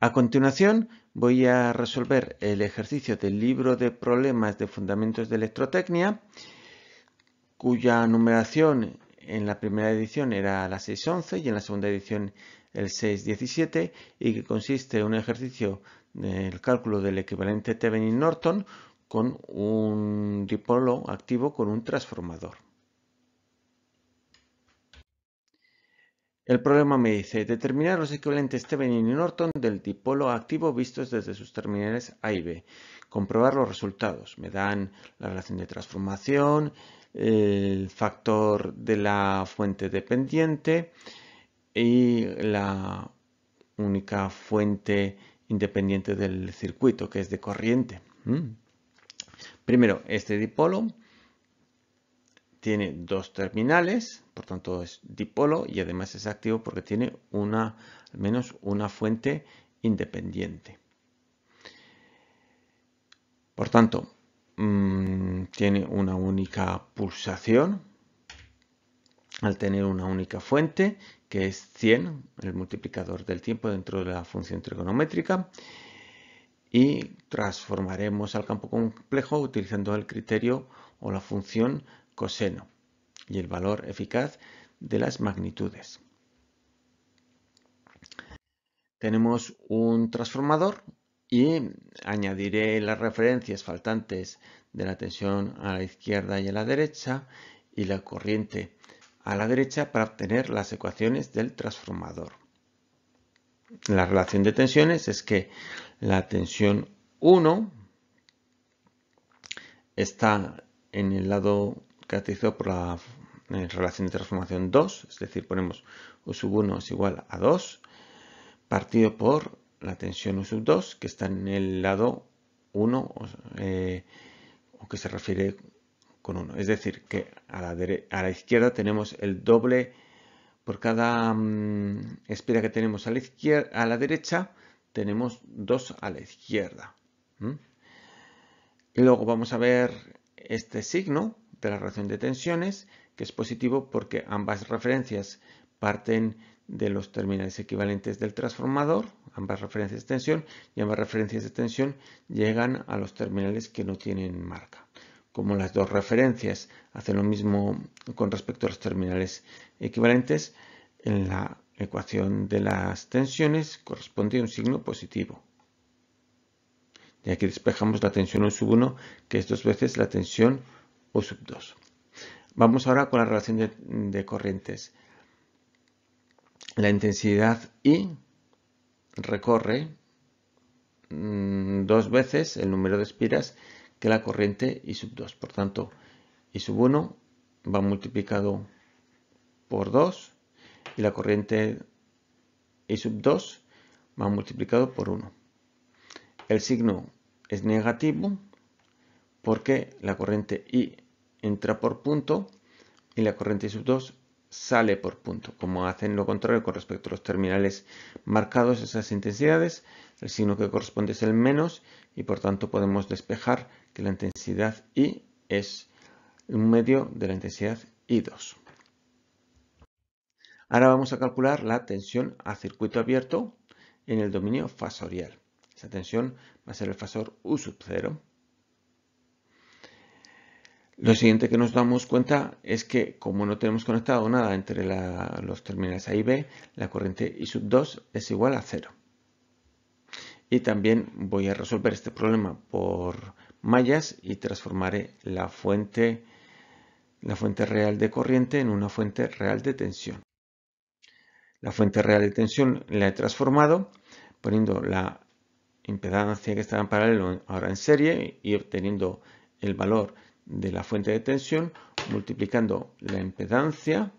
A continuación voy a resolver el ejercicio del libro de problemas de fundamentos de electrotecnia cuya numeración en la primera edición era la 611 y en la segunda edición el 617 y que consiste en un ejercicio del cálculo del equivalente Thevenin-Norton con un dipolo activo con un transformador. El problema me dice determinar los equivalentes Thevenin y Norton del dipolo activo vistos desde sus terminales A y B. Comprobar los resultados. Me dan la relación de transformación, el factor de la fuente dependiente y la única fuente independiente del circuito que es de corriente. Mm. Primero, este dipolo tiene dos terminales, por tanto es dipolo y además es activo porque tiene una, al menos una fuente independiente. Por tanto, mm, tiene una única pulsación al tener una única fuente que es 100, el multiplicador del tiempo dentro de la función trigonométrica y transformaremos al campo complejo utilizando el criterio o la función coseno y el valor eficaz de las magnitudes. Tenemos un transformador y añadiré las referencias faltantes de la tensión a la izquierda y a la derecha y la corriente a la derecha para obtener las ecuaciones del transformador. La relación de tensiones es que la tensión 1 está en el lado Caracterizado por la eh, relación de transformación 2, es decir, ponemos U 1 es igual a 2, partido por la tensión U 2, que está en el lado 1, eh, o que se refiere con 1. Es decir, que a la, a la izquierda tenemos el doble, por cada mm, espira que tenemos a la, izquierda, a la derecha, tenemos 2 a la izquierda. Y luego vamos a ver este signo, la relación de tensiones, que es positivo porque ambas referencias parten de los terminales equivalentes del transformador, ambas referencias de tensión, y ambas referencias de tensión llegan a los terminales que no tienen marca. Como las dos referencias hacen lo mismo con respecto a los terminales equivalentes, en la ecuación de las tensiones corresponde un signo positivo. Y aquí despejamos la tensión 1 sub 1, que es dos veces la tensión sub 2. Vamos ahora con la relación de, corrientes. La intensidad I recorre mm, dos veces el número de espiras que la corriente I sub 2. Por tanto, I sub 1 va multiplicado por 2 y la corriente I sub 2 va multiplicado por 1. El signo es negativo porque la corriente I entra por punto y la corriente sub 2 sale por punto. Como hacen lo contrario con respecto a los terminales marcados, esas intensidades, el signo que corresponde es el menos y por tanto podemos despejar que la intensidad I es un medio de la intensidad I2. Ahora vamos a calcular la tensión a circuito abierto en el dominio fasorial. Esa tensión va a ser el fasor U sub 0. Lo siguiente que nos damos cuenta es que como no tenemos conectado nada entre los terminales A y B, la corriente I 2 es igual a cero. Y también voy a resolver este problema por mallas y transformaré la fuente, la fuente real de corriente en una fuente real de tensión. La fuente real de tensión la he transformado poniendo la impedancia que estaba en paralelo ahora en serie y obteniendo el valor de la fuente de tensión multiplicando la impedancia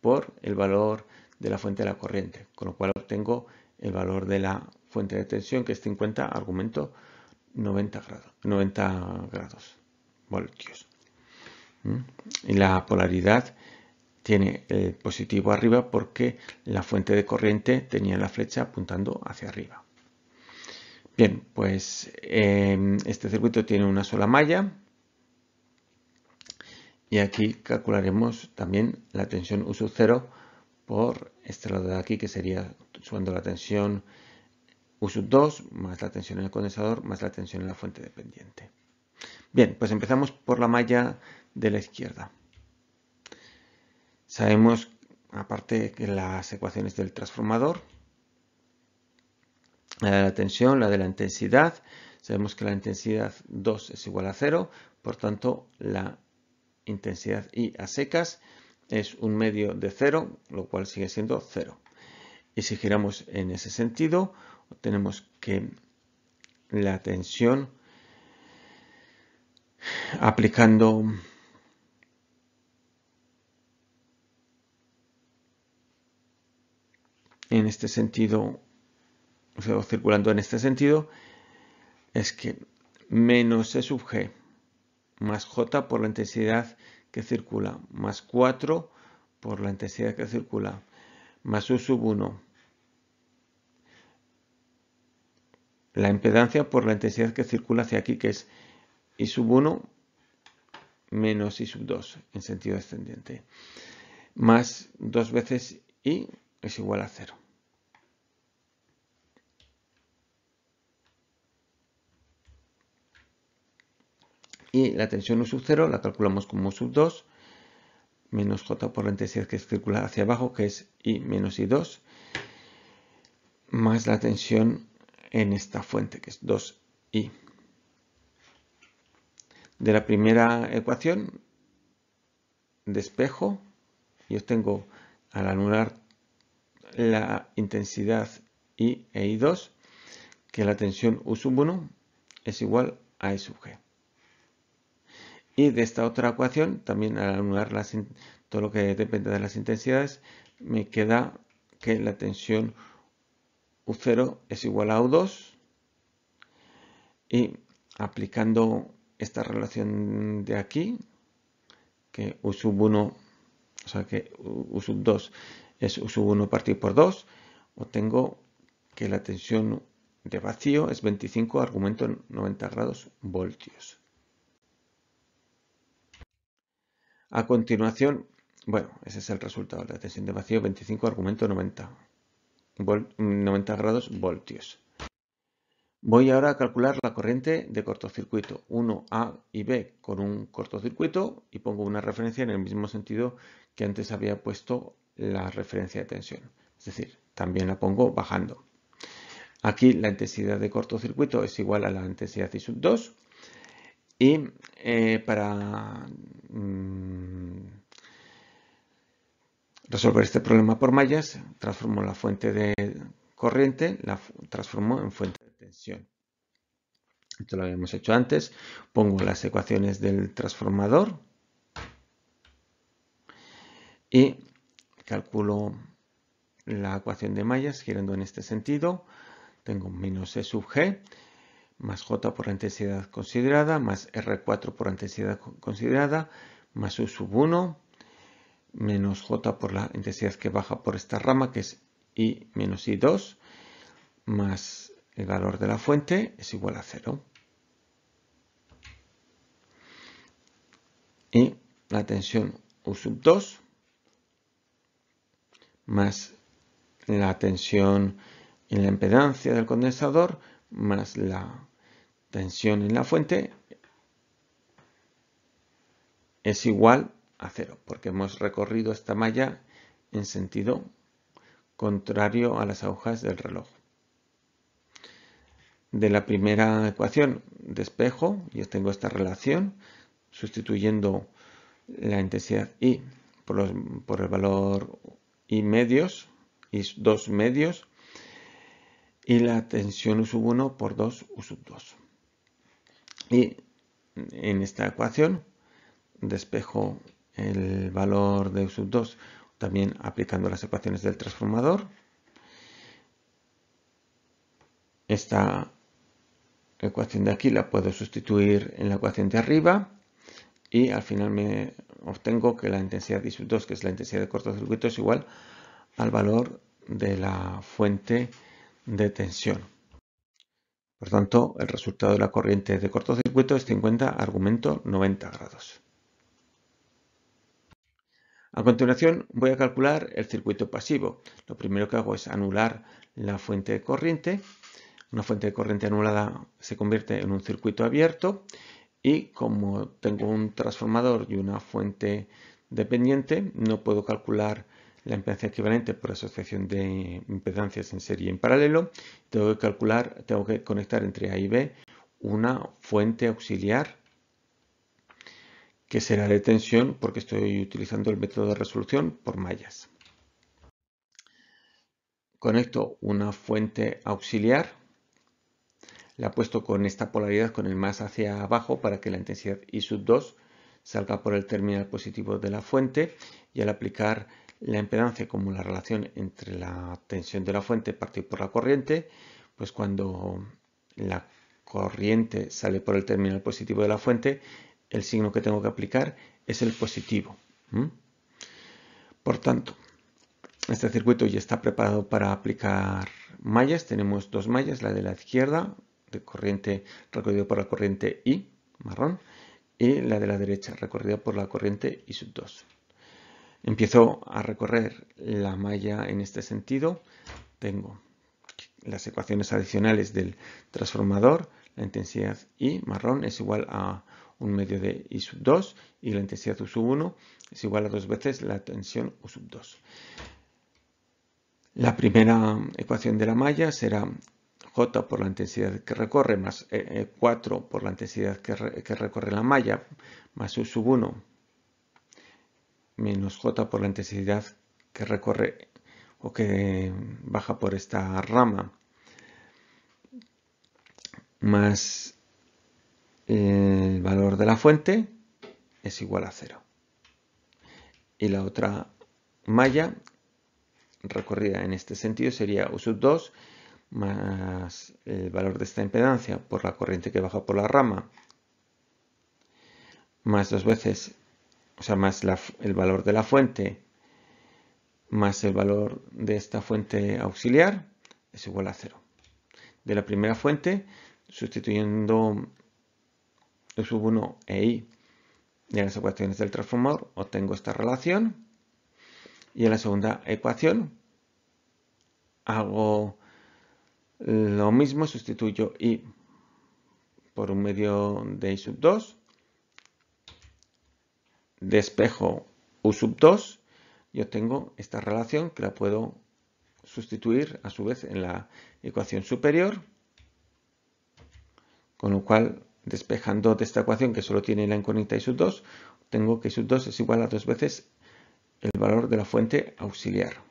por el valor de la fuente de la corriente, con lo cual obtengo el valor de la fuente de tensión que es 50, argumento 90 grados, 90 grados voltios. ¿Mm? Y la polaridad tiene el eh, positivo arriba porque la fuente de corriente tenía la flecha apuntando hacia arriba. Bien, pues eh, este circuito tiene una sola malla, y aquí calcularemos también la tensión U 0 por este lado de aquí que sería sumando la tensión U 2 más la tensión en el condensador más la tensión en la fuente dependiente. Bien, pues empezamos por la malla de la izquierda. Sabemos aparte que las ecuaciones del transformador, la de la tensión, la de la intensidad, sabemos que la intensidad 2 es igual a 0, por tanto la intensidad y a secas es un medio de cero lo cual sigue siendo cero Y si giramos en ese sentido, tenemos que la tensión aplicando en este sentido, o sea, circulando en este sentido, es que menos E sub G más J por la intensidad que circula, más 4 por la intensidad que circula, más U sub 1. La impedancia por la intensidad que circula hacia aquí, que es I sub 1 menos I sub 2 en sentido descendiente, más dos veces I es igual a 0. y la tensión U sub 0 la calculamos como U sub 2 menos J por la intensidad que es circular hacia abajo, que es I menos I2, más la tensión en esta fuente, que es 2I. De la primera ecuación, despejo y obtengo al anular la intensidad I e I2 que la tensión U 1 es igual a I sub y de esta otra ecuación, también al anular todo lo que depende de las intensidades, me queda que la tensión U0 es igual a U2. Y aplicando esta relación de aquí, que U 1, o sea que U 2 es U 1 partido por 2, obtengo que la tensión de vacío es 25 argumento 90 grados voltios. A continuación, bueno, ese es el resultado de la tensión de vacío 25 argumento 90, 90 grados voltios. Voy ahora a calcular la corriente de cortocircuito 1A y B con un cortocircuito y pongo una referencia en el mismo sentido que antes había puesto la referencia de tensión. Es decir, también la pongo bajando. Aquí la intensidad de cortocircuito es igual a la intensidad I sub 2 y eh, para mm, resolver este problema por mallas, transformo la fuente de corriente, la transformo en fuente de tensión. Esto lo habíamos hecho antes. Pongo las ecuaciones del transformador y calculo la ecuación de mallas girando en este sentido. Tengo menos E sub G más J por la intensidad considerada, más R4 por la intensidad considerada, más U sub 1, menos J por la intensidad que baja por esta rama, que es I menos I2, más el valor de la fuente es igual a 0. Y la tensión U sub 2 más la tensión en la impedancia del condensador más la tensión en la fuente es igual a cero, porque hemos recorrido esta malla en sentido contrario a las agujas del reloj. De la primera ecuación despejo, yo tengo esta relación, sustituyendo la intensidad I por, por el valor I medios, I2 medios, y la tensión U1 por 2 U2. Y en esta ecuación despejo el valor de u 2 también aplicando las ecuaciones del transformador. Esta ecuación de aquí la puedo sustituir en la ecuación de arriba y al final me obtengo que la intensidad de sub 2, que es la intensidad de cortocircuito, es igual al valor de la fuente de tensión. Por tanto, el resultado de la corriente de cortocircuito es 50 argumento 90 grados. A continuación voy a calcular el circuito pasivo. Lo primero que hago es anular la fuente de corriente. Una fuente de corriente anulada se convierte en un circuito abierto y como tengo un transformador y una fuente dependiente no puedo calcular la impedancia equivalente por asociación de impedancias en serie en paralelo. Tengo que calcular, tengo que conectar entre A y B una fuente auxiliar que será de tensión porque estoy utilizando el método de resolución por mallas. Conecto una fuente auxiliar, la puesto con esta polaridad con el más hacia abajo para que la intensidad I 2 salga por el terminal positivo de la fuente y al aplicar la impedancia como la relación entre la tensión de la fuente partido por la corriente, pues cuando la corriente sale por el terminal positivo de la fuente, el signo que tengo que aplicar es el positivo. Por tanto, este circuito ya está preparado para aplicar mallas. Tenemos dos mallas, la de la izquierda, de corriente recorrida por la corriente I, marrón, y la de la derecha, recorrida por la corriente I sub 2. Empiezo a recorrer la malla en este sentido. Tengo las ecuaciones adicionales del transformador, la intensidad I marrón es igual a un medio de I sub 2 y la intensidad U sub 1 es igual a dos veces la tensión U sub 2. La primera ecuación de la malla será J por la intensidad que recorre más 4 e, e por la intensidad que, recorre la malla más U sub 1 menos J por la intensidad que recorre o que baja por esta rama más el valor de la fuente es igual a cero. Y la otra malla recorrida en este sentido sería U 2 más el valor de esta impedancia por la corriente que baja por la rama más dos veces o sea, más el valor de la fuente más el valor de esta fuente auxiliar es igual a 0. De la primera fuente, sustituyendo el sub 1 e i en las ecuaciones del transformador, obtengo esta relación. Y en la segunda ecuación hago lo mismo, sustituyo i por un medio de i sub 2 despejo U sub 2, yo tengo esta relación que la puedo sustituir a su vez en la ecuación superior, con lo cual despejando de esta ecuación que solo tiene la incógnita I sub 2, tengo que I sub 2 es igual a dos veces el valor de la fuente auxiliar.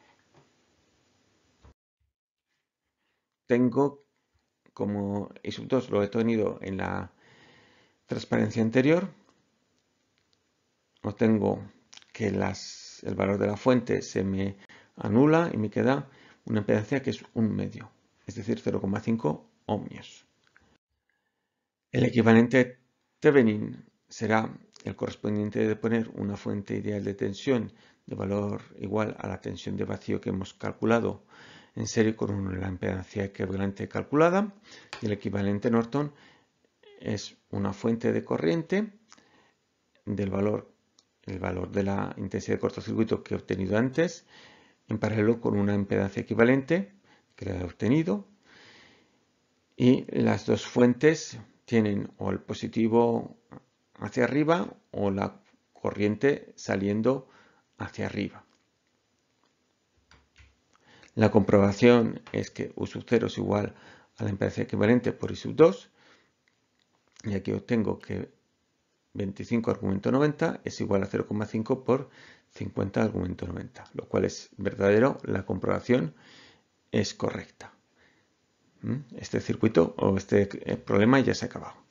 Tengo, como I sub 2 lo he tenido en la transparencia anterior, Obtengo tengo que el valor de la fuente se me anula y me queda una impedancia que es un medio, es decir, 0,5 ohmios. El equivalente Thevenin será el correspondiente de poner una fuente ideal de tensión de valor igual a la tensión de vacío que hemos calculado en serie con la impedancia equivalente calculada y el equivalente Norton es una fuente de corriente del valor el valor de la intensidad de cortocircuito que he obtenido antes, en paralelo con una impedancia equivalente que he obtenido. Y las dos fuentes tienen o el positivo hacia arriba o la corriente saliendo hacia arriba. La comprobación es que U sub 0 es igual a la impedancia equivalente por I sub 2. Y aquí obtengo que 25 argumento 90 es igual a 0,5 por 50 argumento 90, lo cual es verdadero, la comprobación es correcta. ¿Mm? Este circuito o este eh, problema ya se ha acabado.